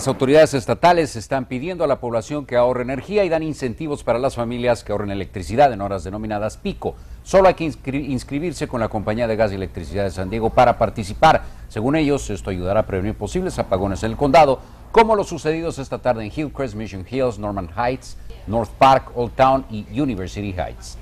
Las autoridades estatales están pidiendo a la población que ahorre energía y dan incentivos para las familias que ahorren electricidad en horas denominadas pico. Solo hay que inscribirse con la compañía de gas y electricidad de San Diego para participar. Según ellos, esto ayudará a prevenir posibles apagones en el condado, como los sucedidos esta tarde en Hillcrest, Mission Hills, Norman Heights, North Park, Old Town y University Heights.